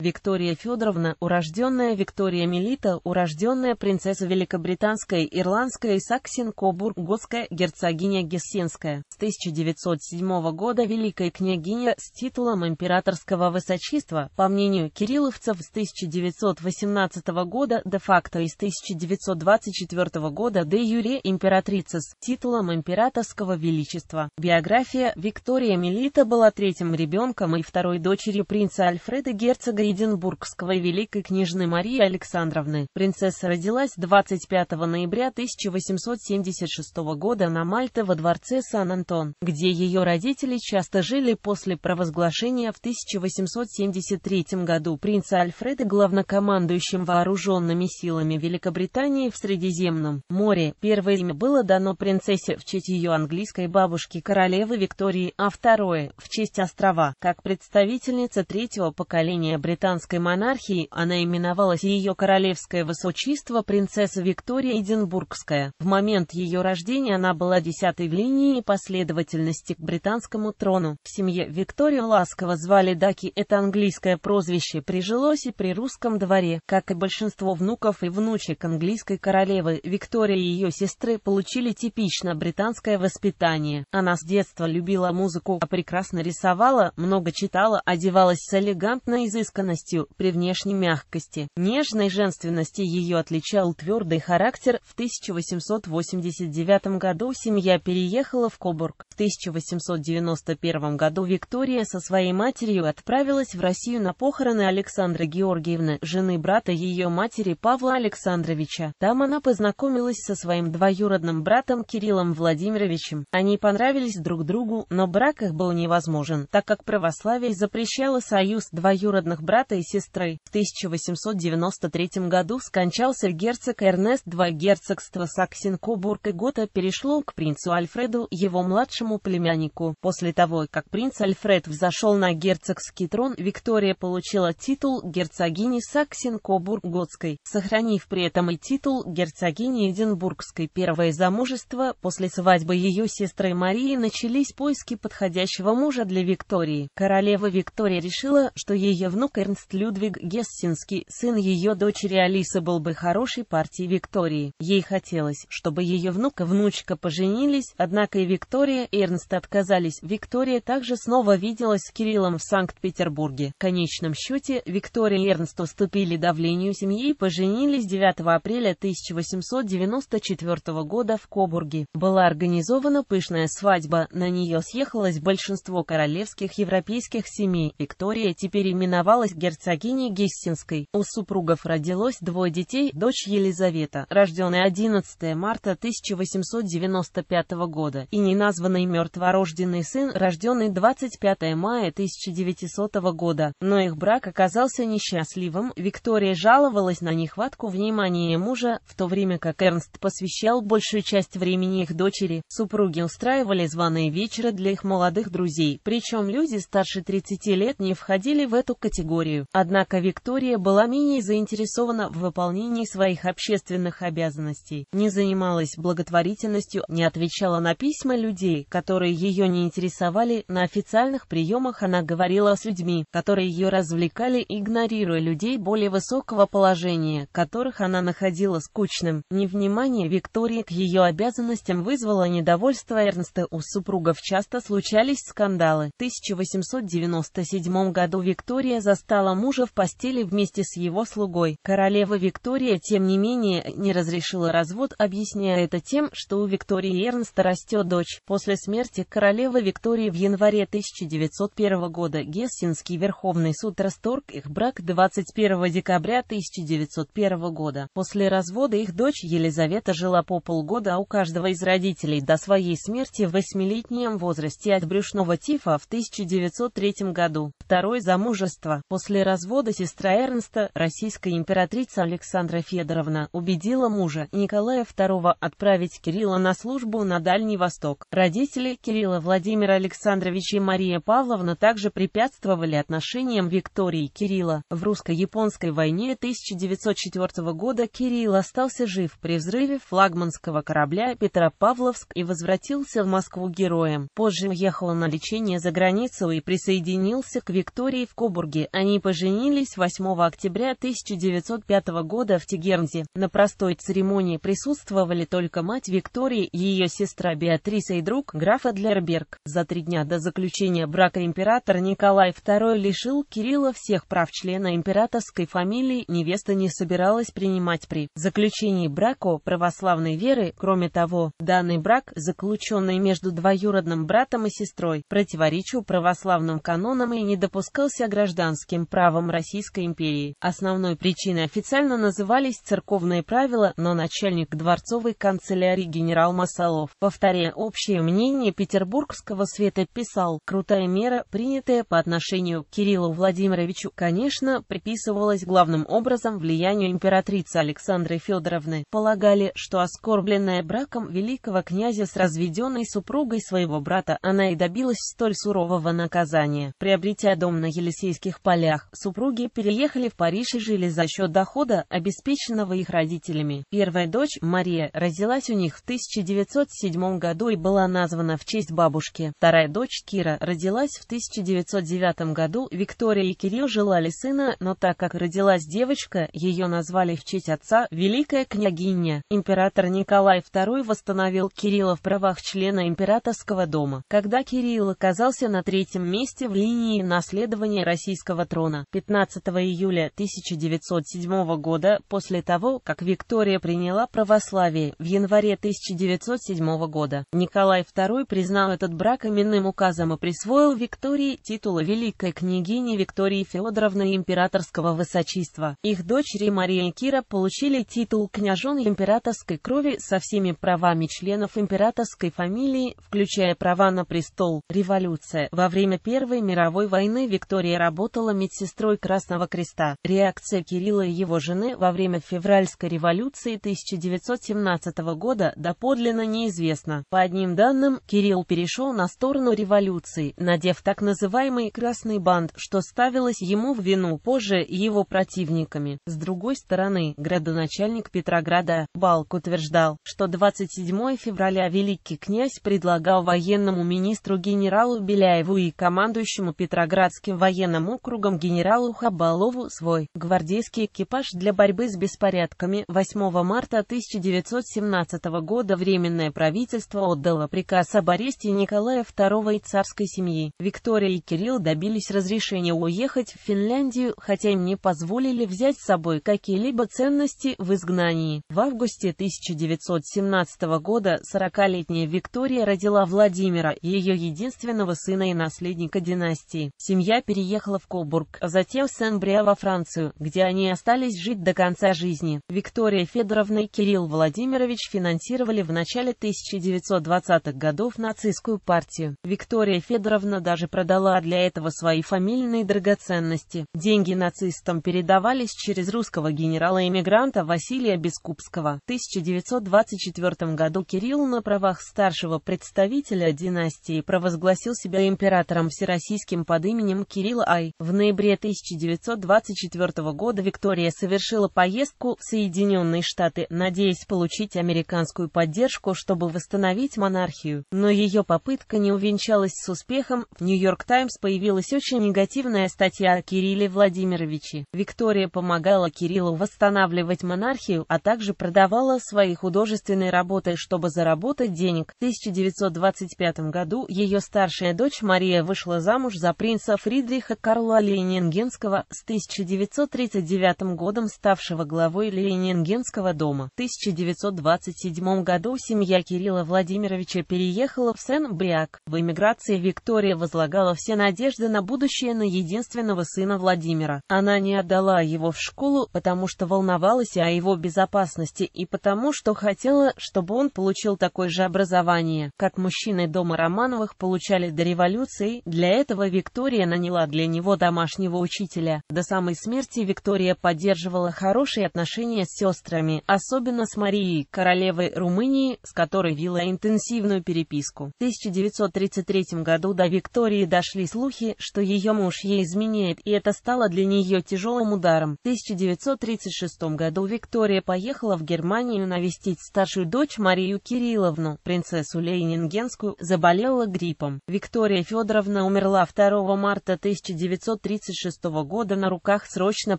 Виктория Федоровна, урожденная Виктория Мелита, урожденная принцесса Великобританская, Ирландская и Саксин-Кобург-Готская, герцогиня Гессенская. С 1907 года великая княгиня с титулом императорского высочества, по мнению кирилловцев, с 1918 года де-факто и с 1924 года де-юре императрица с титулом императорского величества. Биография Виктория Мелита была третьим ребенком и второй дочерью принца Альфреда герцога Эдинбургского великой княжны Марии Александровны. Принцесса родилась 25 ноября 1876 года на Мальте во дворце Сан-Антон, где ее родители часто жили после провозглашения в 1873 году принца Альфреда главнокомандующим вооруженными силами Великобритании в Средиземном море. Первое имя было дано принцессе в честь ее английской бабушки королевы Виктории, а второе – в честь острова, как представительница третьего поколения британцев британской монархии, она именовалась ее королевское высочество принцесса Виктория Эдинбургская. В момент ее рождения она была десятой в линии последовательности к британскому трону. В семье Викторию ласково звали Даки, это английское прозвище прижилось и при русском дворе. Как и большинство внуков и внучек английской королевы, Виктория и ее сестры получили типично британское воспитание. Она с детства любила музыку, а прекрасно рисовала, много читала, одевалась с элегантно изысканно скромностью при внешней мягкости. Нежной женственности ее отличал твердый характер. В 1889 году семья переехала в Кобург. В 1891 году Виктория со своей матерью отправилась в Россию на похороны Александры Георгиевны, жены брата ее матери Павла Александровича. Там она познакомилась со своим двоюродным братом Кириллом Владимировичем. Они понравились друг другу, но брак их был невозможен, так как православие запрещало союз двоюродных братьев брата и сестры. В 1893 году скончался герцог Эрнест II. герцогства Саксен-Кобург и Гота перешло к принцу Альфреду, его младшему племяннику. После того, как принц Альфред взошел на герцогский трон, Виктория получила титул герцогини Саксен-Кобург-Готской, сохранив при этом и титул герцогини Эдинбургской. Первое замужество после свадьбы ее сестры Марии начались поиски подходящего мужа для Виктории. Королева Виктория решила, что ее внук Эрнст Людвиг Гессинский, сын ее дочери Алисы, был бы хорошей партией Виктории. Ей хотелось, чтобы ее внук и внучка поженились, однако и Виктория, и Эрнст отказались. Виктория также снова виделась с Кириллом в Санкт-Петербурге. В конечном счете, Виктория и Эрнст уступили давлению семьи и поженились 9 апреля 1894 года в Кобурге. Была организована пышная свадьба, на нее съехалось большинство королевских европейских семей. Виктория теперь именовалась сталась герцогиней Гестинской У супругов родилось двое детей, дочь Елизавета, рожденная 11 марта 1895 года, и неназванный мертворожденный сын, рожденный 25 мая 1900 года. Но их брак оказался несчастливым, Виктория жаловалась на нехватку внимания мужа, в то время как Эрнст посвящал большую часть времени их дочери. Супруги устраивали званые вечера для их молодых друзей, причем люди старше 30 лет не входили в эту категорию. Викторию, однако Виктория была менее заинтересована в выполнении своих общественных обязанностей, не занималась благотворительностью, не отвечала на письма людей, которые ее не интересовали, на официальных приемах она говорила с людьми, которые ее развлекали, игнорируя людей более высокого положения, которых она находила скучным. Невнимание Виктории к ее обязанностям вызвало недовольство Эрнста. У супругов часто случались скандалы. В 1897 году Виктория заставила застала мужа в постели вместе с его слугой. Королева Виктория, тем не менее, не разрешила развод, объясняя это тем, что у Виктории Эрнста растет дочь. После смерти королевы Виктории в январе 1901 года Гессинский Верховный суд расторг их брак 21 декабря 1901 года. После развода их дочь Елизавета жила по полгода а у каждого из родителей до своей смерти в восьмилетнем возрасте от брюшного тифа в 1903 году. Второе замужество. После После развода сестра Эрнста, российская императрица Александра Федоровна, убедила мужа Николая II отправить Кирилла на службу на Дальний Восток. Родители Кирилла Владимира Александровича и Мария Павловна также препятствовали отношениям Виктории и Кирилла. В русско-японской войне 1904 года Кирилл остался жив при взрыве флагманского корабля Петропавловск и возвратился в Москву героем. Позже уехал на лечение за границу и присоединился к Виктории в Кобурге. Они они поженились 8 октября 1905 года в Тегернзе. На простой церемонии присутствовали только мать Виктории, ее сестра Беатриса и друг граф Эдлерберг. За три дня до заключения брака император Николай II лишил Кирилла всех прав члена императорской фамилии, невеста не собиралась принимать при заключении брака православной веры. Кроме того, данный брак, заключенный между двоюродным братом и сестрой, противоречил православным канонам и не допускался гражданским каноническим правом Российской империи. Основной причиной официально назывались церковные правила, но начальник дворцовой канцелярии генерал Масалов, повторяя общее мнение петербургского света, писал, крутая мера, принятая по отношению к Кириллу Владимировичу, конечно, приписывалась главным образом влиянию императрицы Александры Федоровны. Полагали, что оскорбленная браком великого князя с разведенной супругой своего брата, она и добилась столь сурового наказания, приобретя дом на Елисейских полях рублях. Супруги переехали в Париж и жили за счет дохода, обеспеченного их родителями. Первая дочь, Мария, родилась у них в 1907 году и была названа в честь бабушки. Вторая дочь, Кира, родилась в 1909 году. Виктория и Кирилл желали сына, но так как родилась девочка, ее назвали в честь отца Великая княгиня. Император Николай II восстановил Кирилла в правах члена императорского дома. Когда Кирилл оказался на третьем месте в линии наследования российского трона, трона. 15 июля 1907 года, после того, как Виктория приняла православие в январе 1907 года, Николай II признал этот брак именным указом и присвоил Виктории титула великой княгини Виктории Федоровны императорского высочества. Их дочери Мария и Кира получили титул княжон императорской крови со всеми правами членов императорской фамилии, включая права на престол. Революция. Во время Первой мировой войны Виктория работала медсестрой Красного Креста. Реакция Кирилла и его жены во время февральской революции 1917 года доподлинно неизвестна. По одним данным, Кирилл перешел на сторону революции, надев так называемый «красный бант», что ставилось ему в вину позже его противниками. С другой стороны, градоначальник Петрограда Балк утверждал, что 27 февраля великий князь предлагал военному министру генералу Беляеву и командующему Петроградским военным округом помощником генералу Хабалову свой гвардейский экипаж для борьбы с беспорядками. 8 марта 1917 года Временное правительство отдало приказ об аресте Николая II и царской семьи. Виктория и Кирилл добились разрешения уехать в Финляндию, хотя им не позволили взять с собой какие-либо ценности в изгнании. В августе 1917 года 40-летняя Виктория родила Владимира, ее единственного сына и наследника династии. Семья переехала в Кобур. Петербург, а затем в Сен-Бриа во Францию, где они остались жить до конца жизни. Виктория Федоровна и Кирилл Владимирович финансировали в начале 1920-х годов нацистскую партию. Виктория Федоровна даже продала для этого свои фамильные драгоценности. Деньги нацистам передавались через русского генерала-эмигранта Василия Бескупского. В 1924 году Кирилл на правах старшего представителя династии провозгласил себя императором всероссийским под именем Кирилл Ай. В ноябре ноябре 1924 года Виктория совершила поездку в Соединенные Штаты, надеясь получить американскую поддержку, чтобы восстановить монархию. Но ее попытка не увенчалась с успехом. В «Нью-Йорк Таймс» появилась очень негативная статья о Кирилле Владимировиче. Виктория помогала Кириллу восстанавливать монархию, а также продавала свои художественные работы, чтобы заработать денег. В 1925 году ее старшая дочь Мария вышла замуж за принца Фридриха Карла Лени. Ленингенского, с 1939 годом ставшего главой Ленингенского дома. В 1927 году семья Кирилла Владимировича переехала в Сен-Бриак. В эмиграции Виктория возлагала все надежды на будущее на единственного сына Владимира. Она не отдала его в школу, потому что волновалась о его безопасности и потому, что хотела, чтобы он получил такое же образование, как мужчины дома Романовых получали до революции. Для этого Виктория наняла для него домашнего домашнего учителя. До самой смерти Виктория поддерживала хорошие отношения с сестрами, особенно с Марией, королевой Румынии, с которой вела интенсивную переписку. В 1933 году до Виктории дошли слухи, что ее муж ей изменяет, и это стало для нее тяжелым ударом. В 1936 году Виктория поехала в Германию навестить старшую дочь Марию Кирилловну, принцессу Лейнингенскую, заболела гриппом. Виктория Федоровна умерла 2 марта 1936 1936 года на руках срочно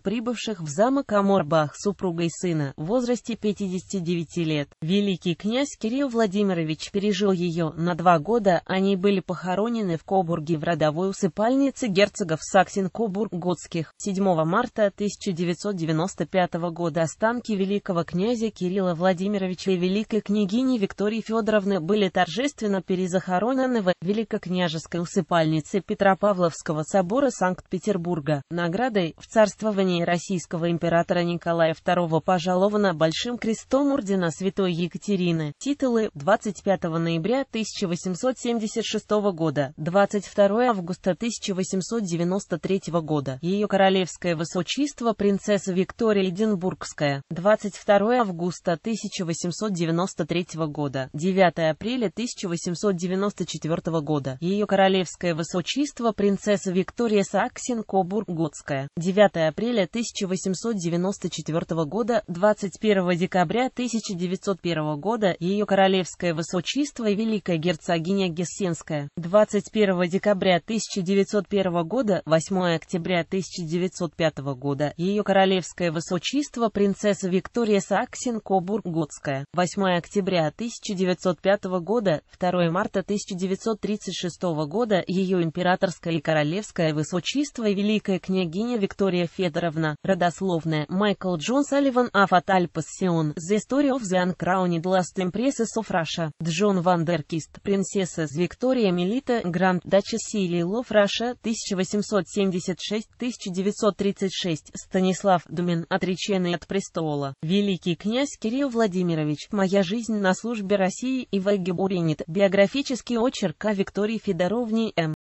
прибывших в замок Аморбах супругой и сына в возрасте 59 лет. Великий князь Кирилл Владимирович пережил ее на два года, они были похоронены в Кобурге в родовой усыпальнице герцогов Саксен-Кобург-Готских. 7 марта 1995 года останки великого князя Кирилла Владимировича и великой княгини Виктории Федоровны были торжественно перезахоронены в Великокняжеской усыпальнице Петропавловского собора Санкт-Петербурга. Петербурга. Наградой в царствовании российского императора Николая II пожалована Большим крестом ордена Святой Екатерины. Титулы 25 ноября 1876 года, 22 августа 1893 года. Ее королевское высочество принцесса Виктория Эдинбургская, 22 августа 1893 года, 9 апреля 1894 года. Ее королевское высочество принцесса Виктория Саакси кобург Готская, 9 апреля 1894 года, 21 декабря 1901 года, ее королевское высочество и великая герцогиня Гессенская, 21 декабря 1901 года, 8 октября 1905 года, ее королевское высочество принцесса Виктория саксен Кобург Готская, 8 октября 1905 года, 2 марта 1936 года, ее императорское и королевское высочество Величество Великая княгиня Виктория Федоровна, родословная, Майкл Джон Салливан of at Alpassion, The Story of the Uncrowned Last Empresses of Russia, Джон Вандеркист, Принцесса Виктория Мелита, Гранд Дача Сирил of Russia, 1876-1936, Станислав Думин, отреченный от престола, Великий князь Кирилл Владимирович, Моя жизнь на службе России и в Буринит, биографический очерк о Виктории Федоровне М.